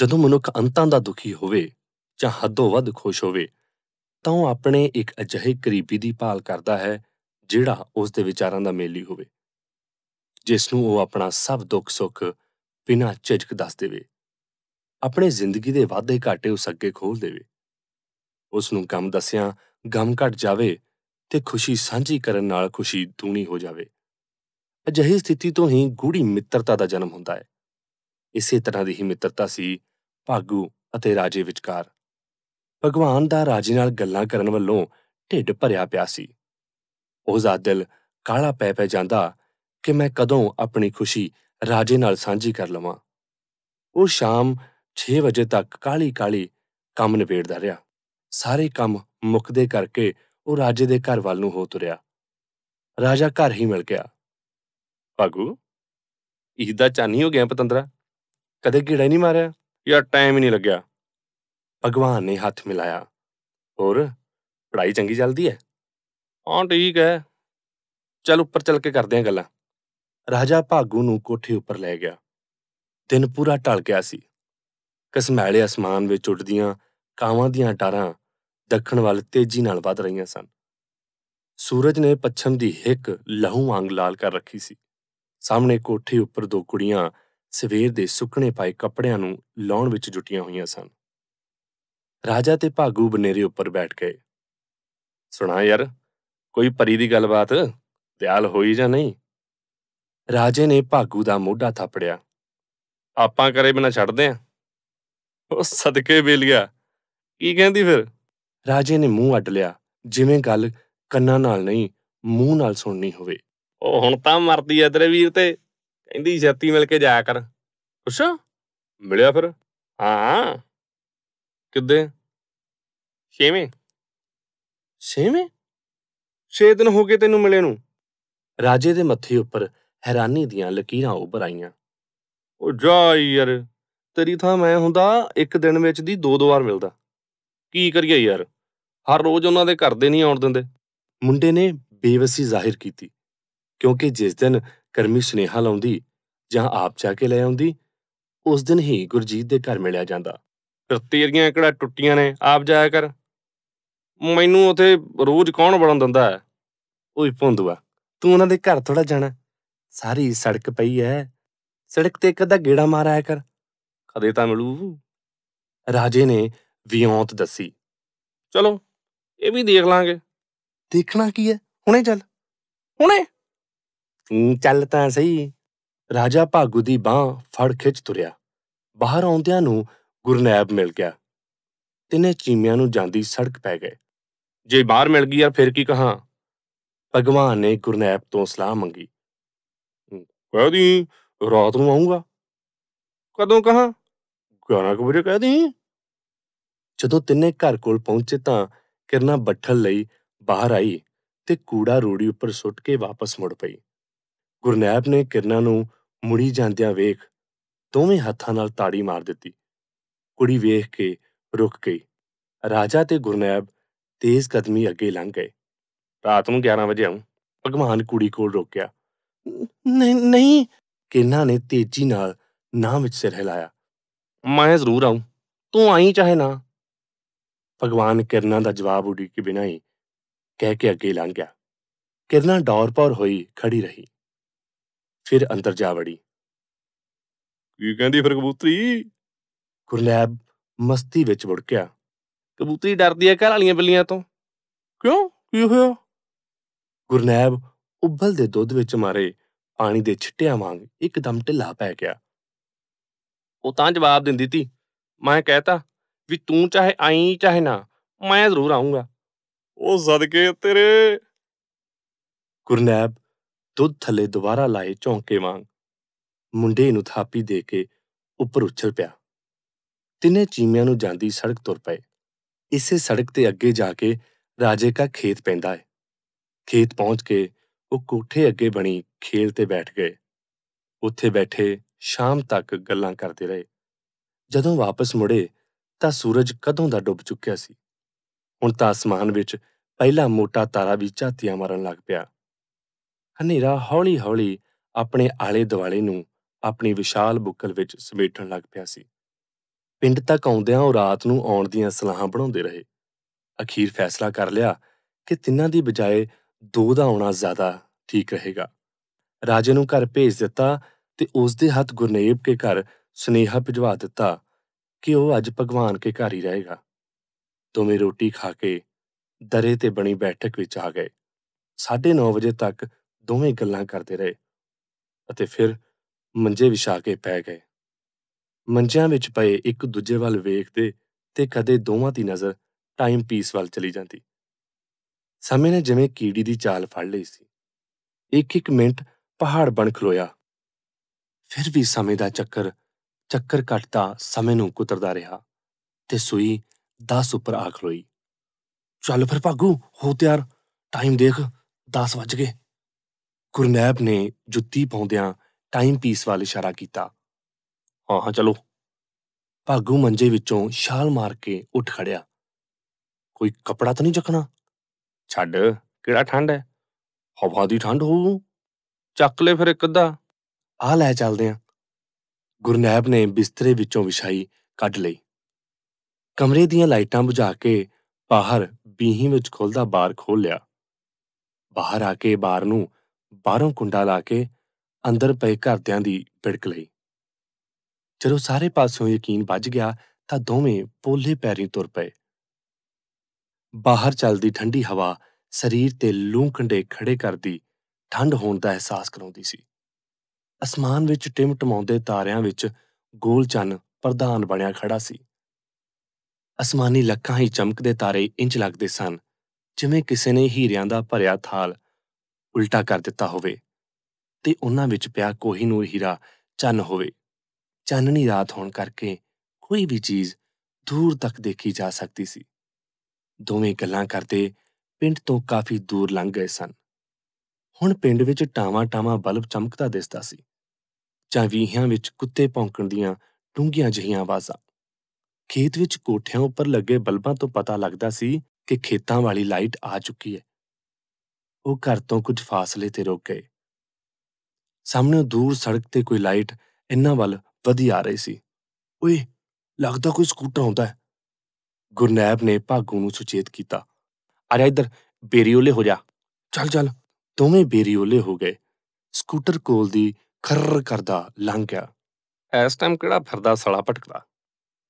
ਜਦੋਂ ਮਨੁੱਖ ਅੰਤਾਂ ਦਾ ਦੁਖੀ ਹੋਵੇ ਜਾਂ ਹੱਦੋਂ ਵੱਧ ਖੁਸ਼ ਹੋਵੇ ਤਾਂ ਉਹ ਆਪਣੇ ਇੱਕ ਅਜਿਹੇ ਕਰੀਬੀ ਦੀ ਭਾਲ ਕਰਦਾ ਹੈ ਜਿਹੜਾ ਉਸ ਦੇ ਵਿਚਾਰਾਂ ਦਾ ਮੇਲੀ ਹੋਵੇ ਜਿਸ ਨੂੰ ਉਹ ਆਪਣਾ ਸਭ ਦੁੱਖ ਸੁੱਖ ਬਿਨਾਂ ਝਿਜਕ ਦੱਸ ਦੇਵੇ ਆਪਣੇ ਜ਼ਿੰਦਗੀ ਦੇ ਵਾਅਦੇ ਘਾਟੇ ਉਸ ਅੱਗੇ ਖੋਲ ਦੇਵੇ ਉਸ ਨੂੰ ਕੰਮ ਦੱਸਿਆਂ ਗਮ ਘਟ ਜਾਵੇ ਤੇ ਖੁਸ਼ੀ ਸਾਂਝੀ ਕਰਨ ਨਾਲ ਖੁਸ਼ੀ ਦੂਣੀ ਹੋ ਜਾਵੇ ਅਜਿਹੀ ਸਥਿਤੀ ਤੋਂ ਹੀ ਗੂੜੀ ਮਿੱਤਰਤਾ ਦਾ ਜਨਮ ਹੁੰਦਾ ਹੈ ਇਸੇ ਤਰ੍ਹਾਂ ਦੀ ਹੀ ਮਿੱਤਰਤਾ ਸੀ ਭਾਗੂ ਅਤੇ ਰਾਜੇ ਵਿਚਕਾਰ ਭਗਵਾਨ ਦਾ ਰਾਜੇ ਨਾਲ ਗੱਲਾਂ ਕਰਨ ਵੱਲੋਂ ਢਿੱਡ ਭਰਿਆ ਪਿਆ ਸੀ ਉਹ ਜ਼ਾਦਿਲ ਕਾਲਾ ਪੈ ਪੈ ਜਾਂਦਾ ਕਿ ਮੈਂ ਕਦੋਂ ਆਪਣੀ ਖੁਸ਼ੀ ਰਾਜੇ ਨਾਲ ਸਾਂਝੀ ਕਰ ਲਵਾਂ ਉਹ ਸ਼ਾਮ 6 ਵਜੇ ਤੱਕ ਕਾਲੀ ਕਾਲੀ ਕੰਮ ਨਿਬੇੜਦਾ ਰਿਹਾ ਸਾਰੇ ਕੰਮ ਮੁੱਕਦੇ ਕਰਕੇ ਉਹ ਰਾਜੇ ਦੇ ਘਰ ਵੱਲ ਨੂੰ ਹੋ ਤੁਰਿਆ ਰਾਜਾ ਘਰ ਹੀ ਮਿਲ ਗਿਆ ਭਾਗੂ ਇਹਦਾ ਚਾਨੀ ਹੋ ਗਿਆ ਪਤੰਦਰਾ ਕਦੇ ਕੀੜਾ ਨਹੀਂ ਮਾਰਿਆ ਯਾਰ ਟਾਈਮ ਹੀ ਨਹੀਂ ਲੱਗਿਆ ਭਗਵਾਨ ਨੇ ਹੱਥ ਮਿਲਾਇਆ ਹੋਰ ਪੜਾਈ ਚੰਗੀ ਚੱਲਦੀ ਹੈ ਹਾਂ ਠੀਕ ਹੈ ਚਲ ਉੱਪਰ ਚੱਲ ਕੇ ਕਰਦੇ ਆਂ ਗੱਲਾਂ ਰਾਜਾ ਭਾਗੂ ਨੂੰ ਕੋਠੇ ਉੱਪਰ ਲੈ ਗਿਆ ਦਿਨ ਪੂਰਾ ਢਲ ਗਿਆ ਸੀ ਕਸਮੈਲੇ ਅਸਮਾਨ ਵਿੱਚ ਉੱਡਦੀਆਂ ਕਾਵਾਂ ਦੀਆਂ ਟਾਰਾਂ ਦੱਖਣ ਵੱਲ ਤੇਜ਼ੀ ਨਾਲ ਵਧ ਰਹੀਆਂ ਸਨ ਸੂਰਜ ਨੇ ਪੱਛਮ ਦੀ ਹਿੱਕ ਲਹੂ ਵਾਂਗ ਲਾਲ ਕਰ ਰੱਖੀ ਸੀ ਸਾਹਮਣੇ ਕੋਠੇ ਉੱਪਰ ਦੋ ਕੁੜੀਆਂ ਸਵੇਰ ਦੇ ਸੁੱਕਣੇ ਪਾਏ ਕੱਪੜਿਆਂ ਨੂੰ ਲਾਉਣ ਵਿੱਚ ਜੁਟੀਆਂ ਹੋਈਆਂ ਸਨ ਰਾਜਾ ਤੇ ਭਾਗੂ ਬਨੇਰੇ ਉੱਪਰ ਬੈਠ ਗਏ ਸੁਣਾ ਯਾਰ ਕੋਈ ਪਰੀ ਦੀ ਗੱਲਬਾਤ ਤਿਆਲ ਹੋਈ ਜਾਂ ਨਹੀਂ ਰਾਜੇ ਨੇ ਭਾਗੂ ਦਾ ਮੋਢਾ ਥਾਪੜਿਆ ਆਪਾਂ ਕਰੇ ਬਿਨਾ ਛੱਡਦੇ ਆ ਉਹ ਸਦਕੇ ਬੇਲਿਆ ਕੀ ਕਹਿੰਦੀ ਫਿਰ ਰਾਜੇ ਨੇ ਮੂੰਹ ਅੱਡ ਲਿਆ ਜਿਵੇਂ ਗੱਲ ਕੰਨਾਂ ਨਾਲ ਨਹੀਂ ਮੂੰਹ ਨਾਲ ਸੁਣਨੀ ਹੋਵੇ ਉਹ ਹੁਣ ਤਾਂ ਮਰਦੀ ਐ ਤੇਰੇ ਵੀਰ ਤੇ ਕਹਿੰਦੀ ਛੇਤੀ ਮਿਲ ਕੇ ਜਾਇਆ ਕਰ ਅੱਛਾ ਮਿਲਿਆ ਫਿਰ ਹਾਂ ਕਿੱਦੇ ਛੇਵੇਂ ਛੇਵੇਂ ਛੇ ਦਿਨ ਹੋ ਗਏ ਤੈਨੂੰ ਮਿਲੇ ਨੂੰ ਰਾਜੇ ਦੇ ਮੱਥੇ ਉੱਪਰ ਹੈਰਾਨੀ ਦੀਆਂ ਲਕੀਰਾਂ ਉੱਭਰ ਆਈਆਂ ਉਹ ਜਾ ਯਾਰ ਤੇਰੀ ਥਾਂ ਮੈਂ ਹੁੰਦਾ ਇੱਕ ਦਿਨ ਵਿੱਚ ਦੀ ਦੋ ਦੋ ਵਾਰ ਮਿਲਦਾ ਕੀ ਕਰੀਏ ਯਾਰ ਹਰ ਰੋਜ਼ ਉਹਨਾਂ ਦੇ ਘਰ ਦੇ ਨਹੀਂ ਆਉਣ ਦਿੰਦੇ ਮੁੰਡੇ ਨੇ ਬੇਵਸੀ ਜ਼ਾਹਿਰ ਕੀਤੀ ਕਿਉਂਕਿ ਜਿਸ ਦਿਨ ਕਰਮੀ ਸੁਨੇਹਾ ਲਾਉਂਦੀ ਜਾਂ ਆਪ ਜਾ ਕੇ ਲੈ ਆਉਂਦੀ ਉਸ ਦਿਨ ਹੀ ਗੁਰਜੀਤ ਦੇ ਘਰ ਮਿਲਿਆ ਜਾਂਦਾ ਫਿਰ ਤੇਰੀਆਂ ਕਿਹੜਾ ਟੁੱਟੀਆਂ ਨੇ ਆਪ ਜਾਇਆ ਕਰ ਮੈਨੂੰ ਉਥੇ ਰੋਜ਼ ਕੌਣ ਬੜਨ ਦਿੰਦਾ ਹੈ ਓਏ ਪੁੰਦੂਆ ਤੂੰ ਉਹਨਾਂ ਦੇ ਘਰ ਥੋੜਾ ਜਾਣਾ ਸਾਰੀ ਸੜਕ ਪਈ ਐ ਸੜਕ ਤੇ ਇੱਕ ਅੱਧਾ ਗੇੜਾ ਮਾਰ ਆਇਆ ਕਰ ਕਦੇ ਤਾਂ ਮਿਲੂ ਰਾਜੇ ਨੇ ਵਿਉਂਤ ਦੱਸੀ ਚਲੋ ਇਹ ਵੀ ਦੇਖ ਲਾਂਗੇ ਦੇਖਣਾ ਕੀ ਐ ਹੁਣੇ ਚੱਲ ਹੁਣੇ ਚੱਲ ਤਾਂ ਸਹੀ ਰਾਜਾ ਭਾਗੂ ਦੀ ਬਾਹ ਫੜ ਖਿੱਚ ਤੁਰਿਆ ਬਾਹਰ ਆਉਂਦਿਆਂ ਨੂੰ ਗੁਰਨੈਬ ਮਿਲ ਗਿਆ ਤਿੰਨੇ ਚੀਮਿਆਂ ਨੂੰ ਜਾਂਦੀ ਸੜਕ ਪੈ ਗਏ ਜੇ ਬਾਹਰ ਮਿਲ ਗਈ ਯਾਰ ਫਿਰ ਕੀ ਕਹਾ ਭਗਵਾਨ ਨੇ ਗੁਰਨੈਬ ਤੋਂ ਸਲਾਹ ਮੰਗੀ ਕਹਦੀ ਰਾਤ ਨੂੰ ਆਉਂਗਾ ਕਦੋਂ ਕਹਾ 11 ਵਜੇ ਕਹਦੀ ਜਦੋਂ ਤਿੰਨੇ ਘਰ ਕੋਲ ਪਹੁੰਚੇ ਤਾਂ ਕਿਰਨਾ ਬੱਠਲ ਲਈ ਬਾਹਰ ਆਈ ਤੇ ਕੂੜਾ ਰੋੜੀ ਉੱਪਰ ਸੁੱਟ ਕੇ ਵਾਪਸ ਮੁੜ ਪਈ ਗੁਰਨੈਬ ਨੇ ਕਿਰਨਾਂ ਨੂੰ ਮੁੜੀ ਜਾਂਦਿਆਂ ਵੇਖ ਦੋਵੇਂ ਹੱਥਾਂ ਨਾਲ ਤਾੜੀ ਮਾਰ ਦਿੱਤੀ ਕੁੜੀ ਵੇਖ ਕੇ ਰੁਕ ਗਈ ਰਾਜਾ ਤੇ ਗੁਰਨੈਬ ਤੇਜ਼ ਕਦਮੀ ਅੱਗੇ ਲੰਘ ਗਏ ਰਾਤ ਨੂੰ 11 ਵਜੇ ਆਉਂ ਭਗਵਾਨ ਕੁੜੀ ਕੋਲ ਰੋਕਿਆ ਨਹੀਂ ਨਹੀਂ ਕਿਰਨਾਂ ਨੇ ਤੇਜ਼ੀ ਨਾਲ ਨਾਂ ਵਿੱਚ ਸਿਰ ਹਿਲਾਇਆ ਮੈਂ ਜ਼ਰੂਰ ਆਉਂ ਤੂੰ ਆਈ ਚਾਹੇ ਨਾ ਭਗਵਾਨ ਕਿਰਨਾਂ ਦਾ ਜਵਾਬ ਉਡੀਕੇ ਬਿਨਾਂ ਹੀ ਕਹਿ ਕੇ ਅੱਗੇ ਲੰਘ ਗਿਆ ਕਿਰਨਾਂ ਡੌਰ ਪਰ ਹੋਈ ਖੜੀ ਰਹੀ ਫਿਰ ਅੰਦਰ ਜਾ ਵੜੀ ਕੀ ਕਹਿੰਦੀ ਫਿਰ ਕਬੂਤਰੀ ਗੁਰਲੈਬ ਮਸਤੀ ਵਿੱਚ ਗਿਆ ਕਬੂਤਰੀ ਡਰਦੀ ਹੈ ਘਰ ਵਾਲੀਆਂ ਬਿੱਲੀਆਂ ਤੋਂ ਕਿਉਂ ਕੀ ਹੋਇਆ ਗੁਰਨੈਬ ਉੱਬਲ ਦੇ ਦੁੱਧ ਵਿੱਚ ਮਾਰੇ ਪਾਣੀ ਦੇ ਛਿੱਟਿਆਂ ਵਾਂਗ ਇੱਕਦਮ ਢਿੱਲਾ ਪੈ ਗਿਆ ਉਹ ਤਾਂ ਜਵਾਬ ਦਿੰਦੀ ਤੀ ਮੈਂ ਕਹਤਾ ਵੀ ਤੂੰ ਚਾਹੇ ਆਈ ਚਾਹੇ ਨਾ ਮੈਂ ਜ਼ਰੂਰ ਆਉਂਗਾ ਉਹ ਸਦਕੇ ਤੇਰੇ ਗੁਰਨੈਬ ਦੁੱਧ ਥੱਲੇ ਦੁਬਾਰਾ ਲਾਏ ਝੌਂਕੇ ਵਾਂਗ ਮੁੰਡੇ ਨੂੰ ਥਾਪੀ ਦੇ ਕੇ ਉੱਪਰ ਉੱਛਲ ਪਿਆ ਤਿੰਨੇ ਚੀਮਿਆਂ ਨੂੰ ਜਾਂਦੀ ਸੜਕ ਤੁਰ ਪਏ ਇਸੇ ਸੜਕ ਤੇ ਅੱਗੇ ਜਾ ਕੇ ਰਾਜੇ ਦਾ ਖੇਤ ਪੈਂਦਾ ਹੈ ਖੇਤ ਪਹੁੰਚ ਕੇ ਉਹ ਕੋਠੇ ਅੱਗੇ ਬਣੀ ਖੇਲ ਤੇ ਬੈਠ ਗਏ ਉੱਥੇ ਬੈਠੇ ਸ਼ਾਮ ਤੱਕ ਗੱਲਾਂ ਕਰਦੇ ਰਹੇ ਜਦੋਂ ਵਾਪਸ ਮੁੜੇ ਤਾਂ ਸੂਰਜ ਕਦੋਂ ਦਾ ਡੁੱਬ ਚੁੱਕਿਆ ਸੀ ਹੁਣ ਤਾਂ ਅਸਮਾਨ ਵਿੱਚ ਪਹਿਲਾ ਮੋਟਾ ਤਾਰਾ ਵੀ ਝਾਤੀਆਂ ਮਾਰਨ ਲੱਗ ਪਿਆ ਹਨੇਰਾ ਹੌਲੀ-ਹੌਲੀ ਆਪਣੇ ਆਲੇ-ਦੁਆਲੇ ਨੂੰ ਆਪਣੀ ਵਿਸ਼ਾਲ ਬੁੱਕਲ ਵਿੱਚ ਸਮੇਟਣ ਲੱਗ ਪਿਆ ਸੀ। ਪਿੰਡ ਤੱਕ ਆਉਂਦਿਆਂ ਉਹ ਰਾਤ ਨੂੰ ਆਉਣ ਦੀਆਂ ਸਲਾਹਾਂ ਬਣਾਉਂਦੇ ਰਹੇ। ਅਖੀਰ ਫੈਸਲਾ ਕਰ ਲਿਆ ਕਿ ਤਿੰਨਾਂ ਦੀ ਬਜਾਏ ਦੋ ਦਾ ਆਉਣਾ ਜ਼ਿਆਦਾ ਠੀਕ ਰਹੇਗਾ। ਰਾਜੇ ਨੂੰ ਘਰ ਭੇਜ ਦਿੱਤਾ ਤੇ ਉਸ ਦੇ ਹੱਥ ਗੁਰਨੇਬ ਕੇ ਘਰ ਸੁਨੇਹਾ ਭਿਜਵਾ ਦਿੱਤਾ ਕਿ ਉਹ ਅੱਜ ਭਗਵਾਨ ਕੇ ਘਰ ਹੀ ਰਹੇਗਾ। ਦੋਵੇਂ ਰੋਟੀ ਖਾ ਕੇ ਦਰੇ ਤੇ ਬਣੀ ਬੈਠਕ ਵਿੱਚ ਆ ਗਏ। 9:30 ਵਜੇ ਤੱਕ ਦੋਵੇਂ ਗੱਲਾਂ ਕਰਦੇ ਰਹੇ ਅਤੇ ਫਿਰ ਮੰਜੇ ਵਿਛਾ ਕੇ ਪੈ ਗਏ ਮੰਜਿਆਂ ਵਿੱਚ ਪਏ ਇੱਕ ਦੂਜੇ ਵੱਲ ਵੇਖਦੇ ਤੇ ਕਦੇ ਦੋਵਾਂ ਦੀ ਨਜ਼ਰ ਟਾਈਮ ਪੀਸ ਵੱਲ ਚਲੀ ਜਾਂਦੀ ਸਮੇਂ ਨੇ ਜਿਵੇਂ ਕੀੜੀ ਦੀ ਚਾਲ ਫੜ ਲਈ ਸੀ ਇੱਕ ਇੱਕ ਮਿੰਟ ਪਹਾੜ ਬਣ ਖਲੋਇਆ ਫਿਰ ਵੀ ਸਮੇਂ ਦਾ ਚੱਕਰ ਚੱਕਰ ਕੱਟਦਾ ਸਮੇਂ ਨੂੰ ਕੁਤਰਦਾ ਰਿਹਾ ਤੇ ਸੂਈ 10 ਉੱਪਰ ਆ ਖਲੋਈ ਚੱਲ ਫਿਰ ਭਾਗੂ ਹੋ ਤਿਆਰ ਟਾਈਮ ਦੇਖ 10 ਵੱਜ ਗਏ ਗੁਰਨੈਬ ਨੇ ਜੁੱਤੀ ਪਾਉਂਦਿਆਂ ਟਾਈਮ ਪੀਸ ਵੱਲ ਇਸ਼ਾਰਾ ਕੀਤਾ ਹਾਂ ਹਾਂ ਚਲੋ ਭਾਗੂ ਮੰਜੇ ਵਿੱਚੋਂ ਛਾਲ ਮਾਰ ਕੇ ਉੱਠ ਖੜਿਆ ਕੋਈ ਕਪੜਾ ਤਾਂ ਨਹੀਂ ਚੱਕਣਾ ਛੱਡ ਕਿਹੜਾ ਠੰਡ ਹੈ ਹਵਾ ਦੀ ਠੰਡ ਹੋਊ ਚੱਕ ਲੈ ਫਿਰ ਇੱਕ ਅੱਧਾ ਆ ਲੈ ਚੱਲਦੇ ਆ ਗੁਰਨੈਬ ਨੇ ਬਿਸਤਰੇ ਵਿੱਚੋਂ ਵਿਛਾਈ ਕੱਢ ਲਈ ਕਮਰੇ ਦੀਆਂ ਲਾਈਟਾਂ ਬੁਝਾ ਕੇ ਬਾਹਰ ਬੀਹੀ ਵਿੱਚ ਖੁੱਲਦਾ ਬਾਰ ਖੋਲ ਲਿਆ ਬਾਹਰ ਆ ਕੇ ਬਾਰ ਨੂੰ ਬਾਹਰੋਂ ਕੁੰਡਾ ਲਾ ਕੇ ਅੰਦਰ ਪਏ ਘਰਦਿਆਂ ਦੀ ਪਿੜਕ ਲਈ ਜਦੋਂ ਸਾਰੇ ਪਾਸੋਂ ਯਕੀਨ ਵੱਜ ਗਿਆ ਤਾਂ ਦੋਵੇਂ ਪੋਲੇ ਪੈਰੀਂ ਤੁਰ ਪਏ ਬਾਹਰ ਚੱਲਦੀ ਠੰਡੀ ਹਵਾ ਸਰੀਰ ਤੇ ਲੂੰਕੰਡੇ ਕੰਡੇ ਖੜੇ ਕਰਦੀ ਠੰਡ ਹੋਣ ਦਾ ਅਹਿਸਾਸ ਕਰਾਉਂਦੀ ਸੀ ਅਸਮਾਨ ਵਿੱਚ ਟਿਮਟਮਾਉਂਦੇ ਤਾਰਿਆਂ ਵਿੱਚ ਗੋਲ ਚੰਨ ਪ੍ਰਧਾਨ ਬਣਿਆ ਖੜਾ ਸੀ ਅਸਮਾਨੀ ਲੱਖਾਂ ਹੀ ਚਮਕਦੇ ਤਾਰੇ ਇੰਜ ਲੱਗਦੇ ਸਨ ਜਿਵੇਂ ਕਿਸੇ ਨੇ ਹੀਰਿਆਂ ਦਾ ਭਰਿਆ ਥਾਲ ਉਲਟਾ ਕਰ ਦਿੱਤਾ ਹੋਵੇ ਤੇ ਉਹਨਾਂ ਵਿੱਚ ਪਿਆ ਕੋਹੀਨੂਰ ਹੀਰਾ ਚੰਨ ਹੋਵੇ ਚਾਨਣੀ ਰਾਤ ਹੋਣ ਕਰਕੇ ਕੋਈ ਵੀ ਚੀਜ਼ ਦੂਰ ਤੱਕ ਦੇਖੀ ਜਾ ਸਕਦੀ ਸੀ ਦੋਵੇਂ ਗੱਲਾਂ ਕਰਦੇ ਪਿੰਡ ਤੋਂ ਕਾਫੀ ਦੂਰ ਲੰਘ ਗਏ ਸਨ ਹੁਣ ਪਿੰਡ ਵਿੱਚ ਟਾਵਾਂ-ਟਾਵਾਂ ਬਲਬ ਚਮਕਦਾ ਦਿਸਦਾ ਸੀ ਚਾਂ ਵੀਹਾਂ ਵਿੱਚ ਕੁੱਤੇ ਭੌਂਕਣ ਦੀਆਂ ਡੂੰਘੀਆਂ ਜਹੀਆਂ ਆਵਾਜ਼ਾਂ ਖੇਤ ਵਿੱਚ ਕੋਠਿਆਂ ਉੱਪਰ ਲੱਗੇ ਬਲਬਾਂ ਤੋਂ ਪਤਾ ਲੱਗਦਾ ਸੀ ਕਿ ਖੇਤਾਂ ਵਾਲੀ ਲਾਈਟ ਆ ਚੁੱਕੀ ਹੈ ਉਹ ਘਰ ਤੋਂ ਕੁਝ ਫਾਸਲੇ ਤੇ ਰੁਕ ਗਏ ਸਾਹਮਣੇ ਦੂਰ ਸੜਕ ਤੇ ਕੋਈ ਲਾਈਟ ਇੰਨਾ ਵੱਲ ਵਧੀ ਆ ਰਹੀ ਸੀ ਓਏ ਲੱਗਦਾ ਕੋਈ ਸਕੂਟਰ ਆਉਂਦਾ ਹੈ ਗੁਰਨੈਬ ਨੇ ਭਾਗੂ ਨੂੰ ਸੁਚੇਤ ਕੀਤਾ ਆ ਜਾ ਇੱਧਰ ਬੇਰੀਓਲੇ ਹੋ ਜਾ ਚੱਲ ਚੱਲ ਦੋਵੇਂ ਬੇਰੀਓਲੇ ਹੋ ਗਏ ਸਕੂਟਰ ਕੋਲ ਦੀ ਖਰਰ ਕਰਦਾ ਲੰਘ ਗਿਆ ਇਸ ਟਾਈਮ ਕਿਹੜਾ ਫਰਦਾ ਸਲਾ ਪਟਕਦਾ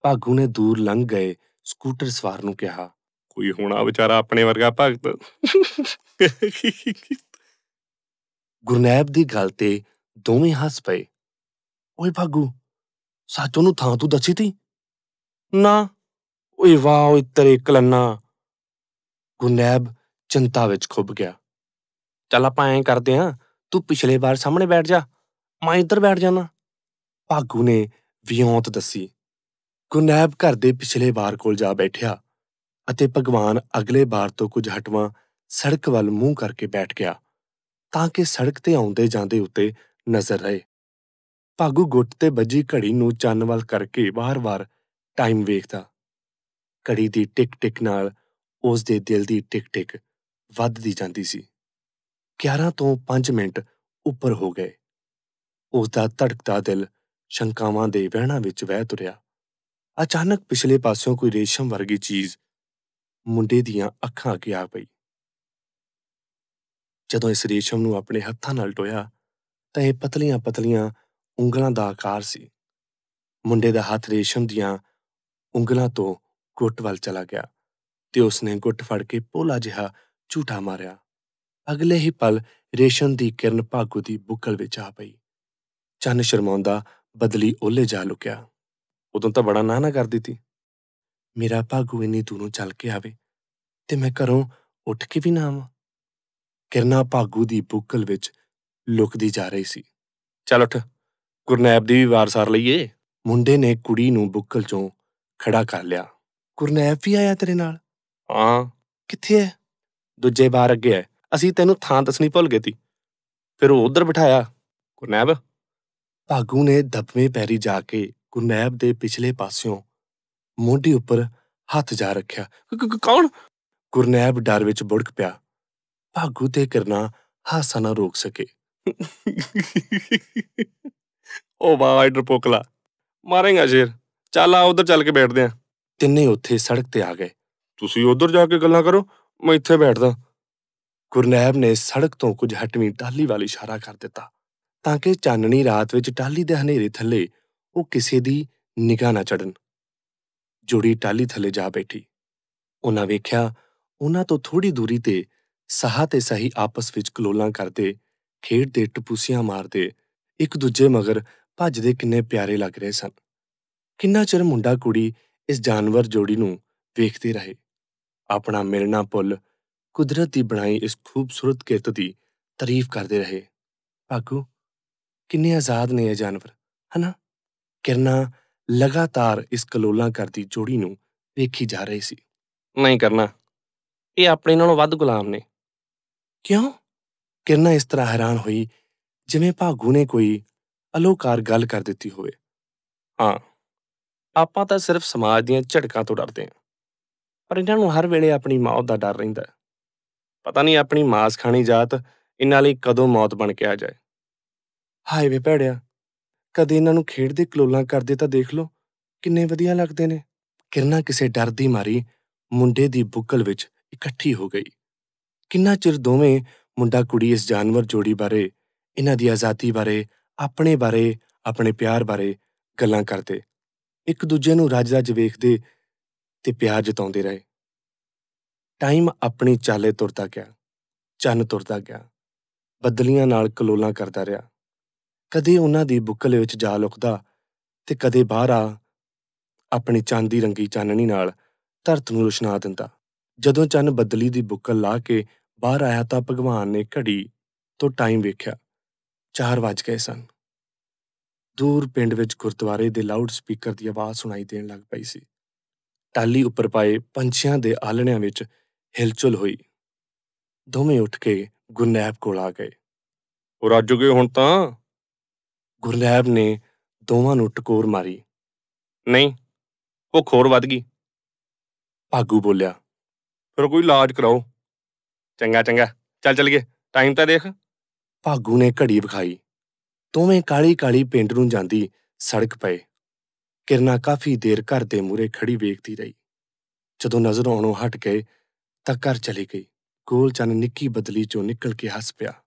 ਭਾਗੂ ਨੇ ਦੂਰ ਲੰਘ ਗਏ ਸਕੂਟਰ ਸਵਾਰ ਨੂੰ ਕਿਹਾ ਕੋਈ ਹੋਣਾ ਵਿਚਾਰਾ ਆਪਣੇ ਵਰਗਾ ਭਗਤ ਗੁਰਨੈਬ ਦੀ ਗੱਲ ਤੇ ਦੋਵੇਂ ਹੱਸ ਪਏ ਓਏ ਭਾਗੂ ਸਾਚੋ ਨੂੰ ਥਾਂ ਤੂੰ ਦੱਸੀ ਤੀ ਨਾ ਓਏ ਵਾਹ ਓਏ ਤੇਰੇ ਕਲੰਨਾ ਗੁਰਨੈਬ ਚਿੰਤਾ ਵਿੱਚ ਖੁੱਭ ਗਿਆ ਚੱਲ ਆਪਾਂ ਐਂ ਕਰਦੇ ਆਂ ਤੂੰ ਪਿਛਲੇ ਵਾਰ ਸਾਹਮਣੇ ਬੈਠ ਜਾ ਮੈਂ ਇੱਧਰ ਬੈਠ ਜਾਣਾ ਭਾਗੂ ਨੇ ਵਿਉਂਤ ਦੱਸੀ ਗੁਰਨੈਬ ਘਰ ਦੇ ਪਿਛਲੇ ਬਾਰ ਕੋਲ ਜਾ ਬੈਠਿਆ ਅਤੇ ਭਗਵਾਨ ਅਗਲੇ ਬਾਰ ਤੋਂ ਕੁਝ ਹਟਵਾ ਸੜਕ ਵੱਲ ਮੂੰਹ ਕਰਕੇ ਬੈਠ ਗਿਆ ਤਾਂ ਕਿ ਸੜਕ ਤੇ ਆਉਂਦੇ ਜਾਂਦੇ ਉੱਤੇ ਨਜ਼ਰ ਰਹੇ ਭਾਗੂ ਗੁੱਟ ਤੇ ਬੱਜੀ ਘੜੀ ਨੂੰ ਚੰਨ ਵੱਲ ਕਰਕੇ ਵਾਰ-ਵਾਰ ਟਾਈਮ ਵੇਖਦਾ ਘੜੀ ਦੀ ਟਿਕ-ਟਿਕ ਨਾਲ ਉਸ ਦੇ ਦਿਲ ਦੀ ਟਿਕ-ਟਿਕ ਵੱਧਦੀ ਜਾਂਦੀ ਸੀ 11 ਤੋਂ 5 ਮਿੰਟ ਉੱਪਰ ਹੋ ਗਏ ਉਸ ਦਾ ਧੜਕਦਾ ਦਿਲ ਸ਼ੰਕਾਵਾਂ ਦੇ ਵਹਿਣਾ ਵਿੱਚ ਵਹਿ ਤੁਰਿਆ ਅਚਾਨਕ ਪਿਛਲੇ ਪਾਸਿਓਂ ਕੋਈ ਰੇਸ਼ਮ ਵਰਗੀ ਚੀਜ਼ ਮੁੰਡੇ ਦੀਆਂ ਅੱਖਾਂ ਅੱਗੇ ਆ ਪਈ ਜਦੋਂ ਇਸ ਰੇਸ਼ਮ ਨੂੰ ਆਪਣੇ ਹੱਥਾਂ ਨਾਲ ਟੋਇਆ ਤਾਂ ਇਹ ਪਤਲੀਆਂ-ਪਤਲੀਆਂ ਉਂਗਲਾਂ ਦਾ ਆਕਾਰ ਸੀ ਮੁੰਡੇ ਦਾ ਹੱਥ ਰੇਸ਼ਮ ਦੀਆਂ ਉਂਗਲਾਂ ਤੋਂ ਗੁੱਟ ਵੱਲ ਚਲਾ ਗਿਆ ਤੇ ਉਸਨੇ ਗੁੱਟ ਫੜ ਕੇ ਪੋਲਾ ਜਿਹਾ ਝੂਠਾ ਮਾਰਿਆ ਅਗਲੇ ਹੀ ਪਲ ਰੇਸ਼ਮ ਦੀ ਕਿਰਨ ਭਾਗੂ ਦੀ ਬੁੱਕਲ ਵਿੱਚ ਆ ਪਈ ਚੰਨ ਸ਼ਰਮਾਉਂਦਾ ਬਦਲੀ ਓਲੇ ਜਾ ਲੁਕਿਆ ਉਦੋਂ ਤਾਂ ਬੜਾ ਨਾ ਨਾ ਕਰਦੀ ਸੀ ਮੇਰਾ ਭਾਗੂ ਇੰਨੀ ਦੂਰੋਂ ਚੱਲ ਕੇ ਆਵੇ ਤੇ ਮੈਂ ਘਰੋਂ ਉੱਠ ਕੇ ਵੀ ਨਾ ਆਵਾਂ ਕਿਰਨਾ ਭਾਗੂ ਦੀ ਬੁੱਕਲ ਵਿੱਚ ਲੁਕਦੀ ਜਾ ਰਹੀ ਸੀ ਚੱਲ ਉੱਠ ਗੁਰਨੈਬ ਦੀ ਵੀ ਵਾਰ ਸਾਰ ਲਈਏ ਮੁੰਡੇ ਨੇ ਕੁੜੀ ਨੂੰ ਬੁੱਕਲ 'ਚੋਂ ਖੜਾ ਕਰ ਲਿਆ ਗੁਰਨੈਬ ਵੀ ਆਇਆ ਤੇਰੇ ਨਾਲ ਹਾਂ ਕਿੱਥੇ ਹੈ ਦੂਜੇ ਬਾਰ ਅੱਗੇ ਹੈ ਅਸੀਂ ਤੈਨੂੰ ਥਾਂ ਦੱਸਣੀ ਭੁੱਲ ਗਏ ਸੀ ਫਿਰ ਉਹ ਉਧਰ ਬਿਠਾਇਆ ਗੁਰਨੈਬ ਭਾਗੂ ਨੇ ਦਬਵੇਂ ਪੈਰੀ ਜਾ ਕੇ ਗੁਰਨੈਬ ਦੇ ਪਿਛਲੇ ਪਾਸਿਓਂ ਮੋਢੇ ਉੱਪਰ ਹੱਥ ਜਾ ਰੱਖਿਆ ਕੌਣ ਗੁਰਨੈਬ ਡਰ ਵਿੱਚ ਬੁੜਕ ਪਿਆ ਭਾਗੂ ਤੇ ਕਰਨਾ ਹਾਸਾ ਨਾ ਰੋਕ ਸਕੇ ਓ ਬਾਈਡਰ ਪੋਕਲਾ ਮਾਰੇਗਾ ਸ਼ੇਰ ਚੱਲ ਆ ਉਧਰ ਚੱਲ ਕੇ ਬੈਠਦੇ ਆ ਤਿੰਨੇ ਉੱਥੇ ਸੜਕ ਤੇ ਆ ਗਏ ਤੁਸੀਂ ਉਧਰ ਜਾ ਕੇ ਗੱਲਾਂ ਕਰੋ ਮੈਂ ਇੱਥੇ ਬੈਠਦਾ ਗੁਰਨੈਬ ਨੇ ਸੜਕ ਤੋਂ ਕੁਝ ਹਟਵੀਂ ਟਾਲੀ ਵਾਲੀ ਇਸ਼ਾਰਾ ਕਰ ਦਿੱਤਾ ਤਾਂ ਕਿ ਚਾਨਣੀ ਰਾਤ ਵਿੱਚ ਟਾਲੀ ਦੇ ਹਨੇਰੇ ਥੱਲੇ ਉਹ ਕਿਸੇ ਦੀ ਨਿਗਾਹ ਨਾ ਚੜਨ ਜੋੜੀ ਟਾਲੀ ਥੱਲੇ ਜਾ ਬੈਠੀ ਉਹਨਾਂ ਵੇਖਿਆ ਉਹਨਾਂ ਤੋਂ ਥੋੜੀ ਦੂਰੀ ਤੇ ਸਹਾ ਤੇ ਸਹੀ ਆਪਸ ਵਿੱਚ ਕਲੋਲਾਂ ਕਰਦੇ ਖੇਡਦੇ ਟਪੂਸੀਆਂ ਮਾਰਦੇ ਇੱਕ ਦੂਜੇ ਮਗਰ ਭੱਜਦੇ ਕਿੰਨੇ ਪਿਆਰੇ ਲੱਗ ਰਹੇ ਸਨ ਕਿੰਨਾ ਚਿਰ ਮੁੰਡਾ ਕੁੜੀ ਇਸ ਜਾਨਵਰ ਜੋੜੀ ਨੂੰ ਵੇਖਦੇ ਰਹੇ ਆਪਣਾ ਮਿਲਣਾ ਪੁੱਲ ਕੁਦਰਤ ਦੀ ਬਣਾਈ ਇਸ ਖੂਬਸੂਰਤ ਕਿਰਤ ਦੀ ਤਾਰੀਫ ਕਰਦੇ ਰਹੇ ਭਾਗੂ ਕਿੰਨੇ ਆਜ਼ਾਦ ਨੇ ਇਹ ਜਾਨਵਰ ਹਨਾ ਕਿਰਨਾ ਲਗਾਤਾਰ ਇਸ ਕਲੋਲਾਂ ਕਰਦੀ ਜੋੜੀ ਨੂੰ ਵੇਖੀ ਜਾ ਰਹੀ ਸੀ ਨਹੀਂ ਕਰਨਾ ਇਹ ਆਪਣੇ ਨਾਲੋਂ ਵੱਧ ਗੁਲਾਮ ਨੇ ਕਿਉਂ ਕਿਰਨਾ ਇਸ ਤਰ੍ਹਾਂ ਹੈਰਾਨ ਹੋਈ ਜਿਵੇਂ ਭਾਗੂ ਨੇ ਕੋਈ ਅਲੋਕਾਰ ਗੱਲ ਕਰ ਦਿੱਤੀ ਹੋਵੇ ਹਾਂ ਆਪਾਂ ਤਾਂ ਸਿਰਫ ਸਮਾਜ ਦੀਆਂ ਝਟਕਾਂ ਤੋਂ ਡਰਦੇ ਹਾਂ ਪਰ ਇਹਨਾਂ ਨੂੰ ਹਰ ਵੇਲੇ ਆਪਣੀ ਮੌਤ ਦਾ ਡਰ ਰਹਿੰਦਾ ਪਤਾ ਨਹੀਂ ਆਪਣੀ ਮਾਸ ਖਾਣੀ ਜਾਤ ਇਹਨਾਂ ਲਈ ਕਦੋਂ ਮੌਤ ਬਣ ਕੇ ਆ ਜਾਏ ਹਾਏ ਵੇ ਭੜਿਆ ਕਦੇ ਇਹਨਾਂ ਨੂੰ ਖੇਡਦੇ ਦੇ ਕਲੋਲਾਂ ਕਰਦੇ ਤਾਂ ਦੇਖ ਲਓ ਕਿੰਨੇ ਵਧੀਆ ਲੱਗਦੇ ਨੇ ਕਿਰਨਾ ਕਿਸੇ ਡਰ ਦੀ ਮਾਰੀ ਮੁੰਡੇ ਦੀ ਬੁੱਕਲ ਵਿੱਚ ਇਕੱਠੀ ਹੋ ਗਈ ਕਿੰਨਾ ਚਿਰ ਦੋਵੇਂ ਮੁੰਡਾ ਕੁੜੀ ਇਸ ਜਾਨਵਰ ਜੋੜੀ ਬਾਰੇ ਇਹਨਾਂ ਦੀ ਆਜ਼ਾਦੀ ਬਾਰੇ ਆਪਣੇ ਬਾਰੇ ਆਪਣੇ ਪਿਆਰ ਬਾਰੇ ਗੱਲਾਂ ਕਰਦੇ ਇੱਕ ਦੂਜੇ ਨੂੰ ਰਾਜ-ਰਾਜ ਵੇਖਦੇ ਤੇ ਪਿਆਰ ਜਤਾਉਂਦੇ ਰਹੇ ਟਾਈਮ ਆਪਣੀ ਚਾਲੇ ਤੁਰਦਾ ਗਿਆ ਚੰਨ ਤੁਰਦਾ ਗਿਆ ਬੱਦਲੀਆਂ ਨਾਲ ਕਲੋਲਾਂ ਕਰਦਾ ਰਿਹਾ ਕਦੇ ਉਹਨਾਂ ਦੀ ਬੁੱਕਲ ਵਿੱਚ ਜਾ ਲੁਕਦਾ ਤੇ ਕਦੇ ਬਾਹਰ ਆ ਆਪਣੀ ਚਾਂਦੀ ਰੰਗੀ ਚਾਨਣੀ ਨਾਲ ਧਰਤ ਨੂੰ ਰੋਸ਼ਨਾ ਦਿੰਦਾ ਜਦੋਂ ਚੰਨ ਬੱਦਲੀ ਦੀ ਬੁੱਕਲ ਲਾ ਕੇ ਬਾਹਰ ਆਇਆ ਤਾਂ ਭਗਵਾਨ ਨੇ ਘੜੀ ਤੋਂ ਟਾਈਮ ਵੇਖਿਆ 4 ਵਜ ਗਏ ਸਨ ਦੂਰ ਪਿੰਡ ਵਿੱਚ ਗੁਰਦੁਆਰੇ ਦੇ ਲਾਊਡ ਸਪੀਕਰ ਦੀ ਆਵਾਜ਼ ਸੁਣਾਈ ਦੇਣ ਲੱਗ ਪਈ ਸੀ ਟਾਲੀ ਉੱਪਰ ਪਾਏ ਪੰਛੀਆਂ ਦੇ ਆਲਣਿਆਂ ਵਿੱਚ ਹਿਲਚੁਲ ਹੋਈ ਦੋਵੇਂ ਉੱਠ ਕੇ ਗੁਨੈਬ ਕੋਲ ਆ ਗਏ ਉਹ ਰਾਜੂ ਗਏ ਹੁਣ ਤਾਂ ਗੁਰਲੈਬ ਨੇ ਦੋਵਾਂ ਨੂੰ ਟਕੋਰ ਮਾਰੀ ਨਹੀਂ ਉਹ ਖੋਰ ਵੱਧ ਗਈ ਭਾਗੂ ਬੋਲਿਆ ਫਿਰ ਕੋਈ ਇਲਾਜ ਕਰਾਓ ਚੰਗਾ ਚੰਗਾ ਚੱਲ ਚੱਲ ਗਏ ਟਾਈਮ ਤਾਂ ਦੇਖ ਭਾਗੂ ਨੇ ਘੜੀ ਵਿਖਾਈ ਦੋਵੇਂ ਕਾਲੀ ਕਾਲੀ ਪਿੰਡ ਨੂੰ ਜਾਂਦੀ ਸੜਕ ਪਏ ਕਿਰਨਾ ਕਾਫੀ ਦੇਰ ਘਰ ਦੇ ਮੂਰੇ ਖੜੀ ਵੇਖਦੀ ਰਹੀ ਜਦੋਂ ਨਜ਼ਰ ਆਉਣੋਂ ਹਟ ਗਏ ਤਾਂ ਘਰ ਚਲੀ ਗਈ ਗੋਲ ਚੰਨ ਨਿੱਕੀ ਬਦਲੀ ਚੋਂ ਨਿਕਲ ਕੇ ਹੱਸ ਪਿਆ